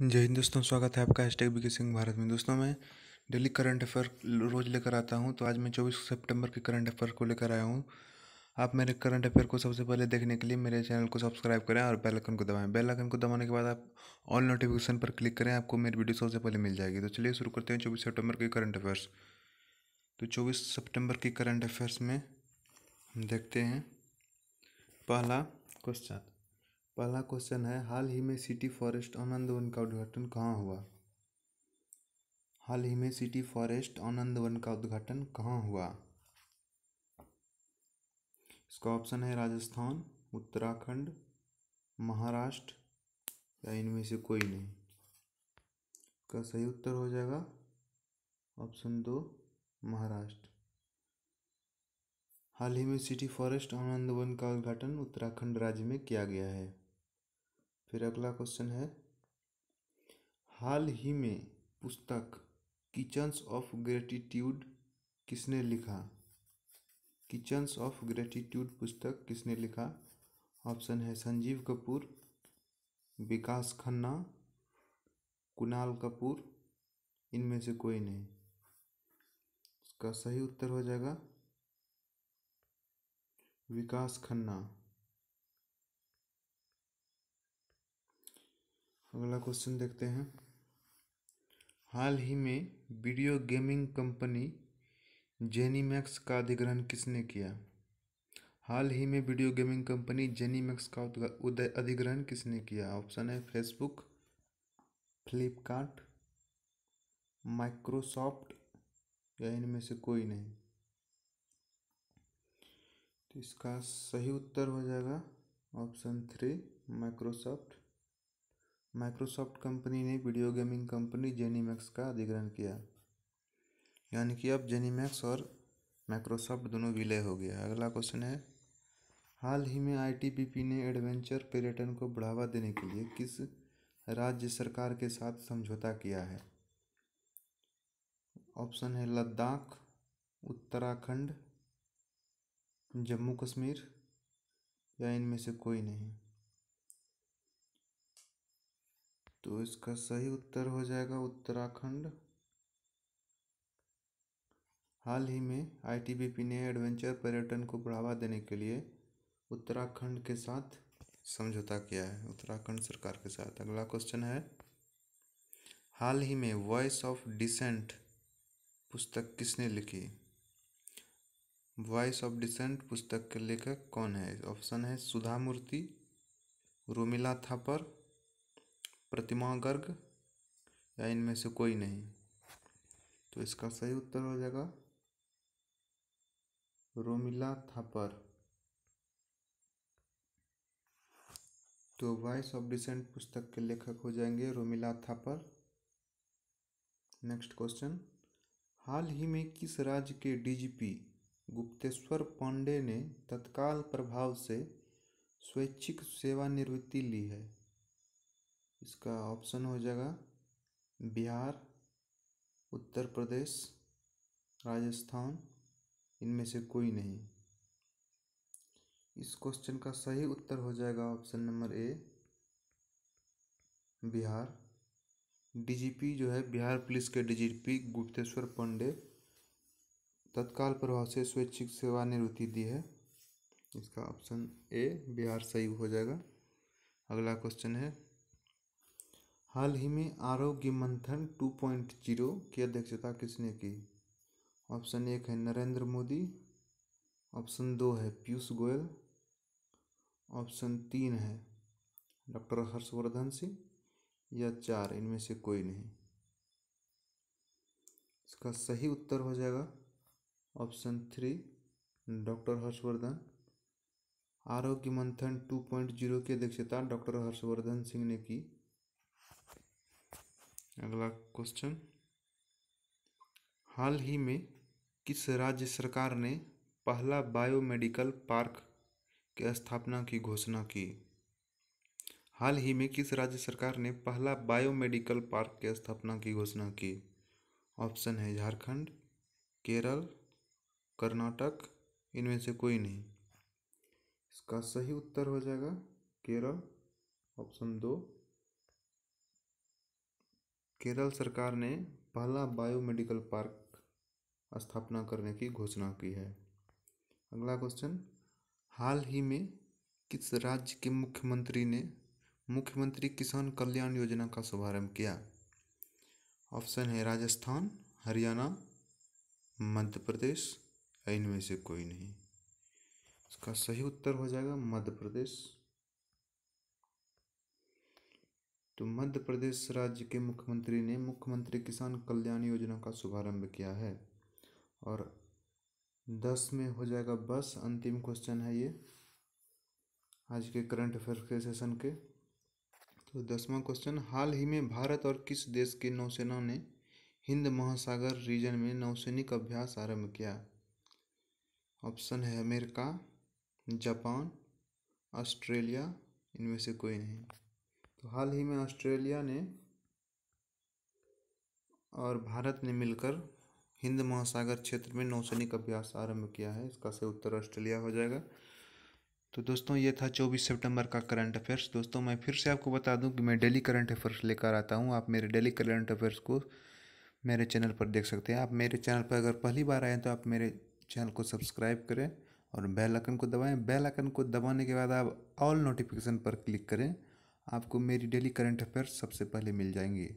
जय हिंद दोस्तों स्वागत है आपका हैशटैग बीके सिंह भारत में दोस्तों मैं डेली करंट अफेयर रोज़ लेकर आता हूं तो आज मैं 24 सितंबर के करंट अफेयर को लेकर आया हूं आप मेरे करंट अफेयर को सबसे पहले देखने के लिए मेरे चैनल को सब्सक्राइब करें और बेल आइकन को दबाएं बेल आइकन को दबाने के बाद आप ऑल नोटिफिकेशन पर क्लिक करें आपको मेरी वीडियो सबसे पहले मिल जाएगी तो चलिए शुरू करते हैं चौबीस सेप्टेम्बर के करंट अफेयर्स तो चौबीस सेप्टेम्बर के करंट अफेयर्स में हम देखते हैं पहला क्वेश्चन पहला क्वेश्चन है हाल ही में सिटी फॉरेस्ट आनंद वन का उद्घाटन कहाँ हुआ हाल ही में सिटी फॉरेस्ट आनंद वन का उद्घाटन कहाँ हुआ इसका ऑप्शन है राजस्थान उत्तराखंड महाराष्ट्र या इनमें से कोई नहीं का सही उत्तर हो जाएगा ऑप्शन दो महाराष्ट्र हाल ही में सिटी फॉरेस्ट आनंद वन का उद्घाटन उत्तराखंड राज्य में किया गया है फिर अगला क्वेश्चन है हाल ही में पुस्तक किचन्स ऑफ ग्रेटिट्यूड किसने लिखा किचन्स ऑफ ग्रेटिट्यूड पुस्तक किसने लिखा ऑप्शन है संजीव कपूर विकास खन्ना कुणाल कपूर इनमें से कोई नहीं इसका सही उत्तर हो जाएगा विकास खन्ना अगला क्वेश्चन देखते हैं हाल ही में वीडियो गेमिंग कंपनी जेनीमैक्स का अधिग्रहण किसने किया हाल ही में वीडियो गेमिंग कंपनी जेनीमैक्स का उदय अधिग्रहण किसने किया ऑप्शन है फेसबुक फ्लिपकार्ट माइक्रोसॉफ्ट या इनमें से कोई नहीं तो इसका सही उत्तर हो जाएगा option three Microsoft Microsoft company ने वीडियो गेमिंग कंपनी जेनीमैक्स का अधिग्रहण किया यानी कि अब जेनीमैक्स और माइक्रोसॉफ्ट दोनों विलय हो गया अगला क्वेश्चन है हाल ही में आईटीबीपी ने एडवेंचर पर्यटन को बढ़ावा देने के लिए किस राज्य सरकार के साथ समझौता किया है ऑप्शन है लद्दाख उत्तराखंड जम्मू कश्मीर या इनमें से कोई नहीं तो इसका सही उत्तर हो जाएगा उत्तराखंड हाल ही में आईटीबीपी ने एडवेंचर पर्यटन को बढ़ावा देने के लिए उत्तराखंड के साथ समझौता किया है उत्तराखंड सरकार के साथ अगला क्वेश्चन है हाल ही में वॉइस ऑफ डिसेंट पुस्तक किसने लिखी वॉइस ऑफ डिसेंट पुस्तक के लेखक कौन है ऑप्शन है सुधा मूर्ति रोमिला थापर प्रतिमा गर्ग या इनमें से कोई नहीं तो इसका सही उत्तर हो जाएगा रोमिला थापर तो वॉइस ऑफ डिसेंट पुस्तक के लेखक हो जाएंगे रोमिला थापर नेक्स्ट क्वेश्चन हाल ही में किस राज्य के डीजीपी गुप्तेश्वर पांडे ने तत्काल प्रभाव से स्वैच्छिक सेवानिवृत्ति ली है इसका ऑप्शन हो जाएगा बिहार उत्तर प्रदेश राजस्थान इनमें से कोई नहीं इस क्वेश्चन का सही उत्तर हो जाएगा option number A Bihar DGP जो है बिहार पुलिस के डीजीपी गुप्तेश्वर पांडे तत्काल प्रभाव से स्वैच्छिक सेवानिवृत्ति दी है इसका ऑप्शन ए बिहार सही हो जाएगा अगला क्वेश्चन है हाल ही में आरोग्य मंथन टू पॉइंट जीरो की अध्यक्षता किसने की ऑप्शन एक है नरेंद्र मोदी ऑप्शन दो है पीयूष गोयल ऑप्शन तीन है डॉक्टर हर्षवर्धन सिंह या चार इनमें से कोई नहीं इसका सही उत्तर हो जाएगा ऑप्शन थ्री डॉक्टर हर्षवर्धन आरोग्य मंथन टू पॉइंट जीरो की अध्यक्षता डॉक्टर हर्षवर्धन सिंह ने की अगला क्वेश्चन हाल ही में किस राज्य सरकार ने पहला बायोमेडिकल पार्क की स्थापना की घोषणा की हाल ही में किस राज्य सरकार ने पहला बायोमेडिकल पार्क की स्थापना की घोषणा की ऑप्शन है झारखंड केरल कर्नाटक इनमें से कोई नहीं इसका सही उत्तर हो जाएगा केरल ऑप्शन दो केरल सरकार ने पहला बायोमेडिकल पार्क स्थापना करने की घोषणा की है अगला क्वेश्चन हाल ही में किस राज्य के मुख्यमंत्री ने मुख्यमंत्री किसान कल्याण योजना का शुभारंभ किया ऑप्शन है राजस्थान हरियाणा मध्य प्रदेश इनमें से कोई नहीं इसका सही उत्तर हो जाएगा मध्य प्रदेश तो मध्य प्रदेश राज्य के मुख्यमंत्री ने मुख्यमंत्री किसान कल्याण योजना का शुभारंभ किया है और दस में हो जाएगा बस अंतिम क्वेश्चन है ये आज के करंट अफेयर के सेशन के तो दसवां क्वेश्चन हाल ही में भारत और किस देश के नौसेना ने हिंद महासागर रीजन में नौसैनिक अभ्यास आरंभ किया ऑप्शन है अमेरिका जापान ऑस्ट्रेलिया इनमें से कोई नहीं तो हाल ही में ऑस्ट्रेलिया ने और भारत ने मिलकर हिंद महासागर क्षेत्र में नौसैनिक अभ्यास आरंभ किया है इसका से उत्तर ऑस्ट्रेलिया हो जाएगा तो दोस्तों ये था 24 सितंबर का करंट अफेयर्स दोस्तों मैं फिर से आपको बता दूं कि मैं डेली करंट अफेयर्स लेकर आता हूं आप मेरे डेली करंट अफेयर्स को मेरे चैनल पर देख सकते हैं आप मेरे चैनल पर अगर पहली बार आए तो आप मेरे चैनल को सब्सक्राइब करें और बेल आइकन को दबाएं बेल आइकन को दबाने के बाद आप ऑल नोटिफिकेशन पर क्लिक करें आपको मेरी डेली करंट अफेयर सबसे पहले मिल जाएंगे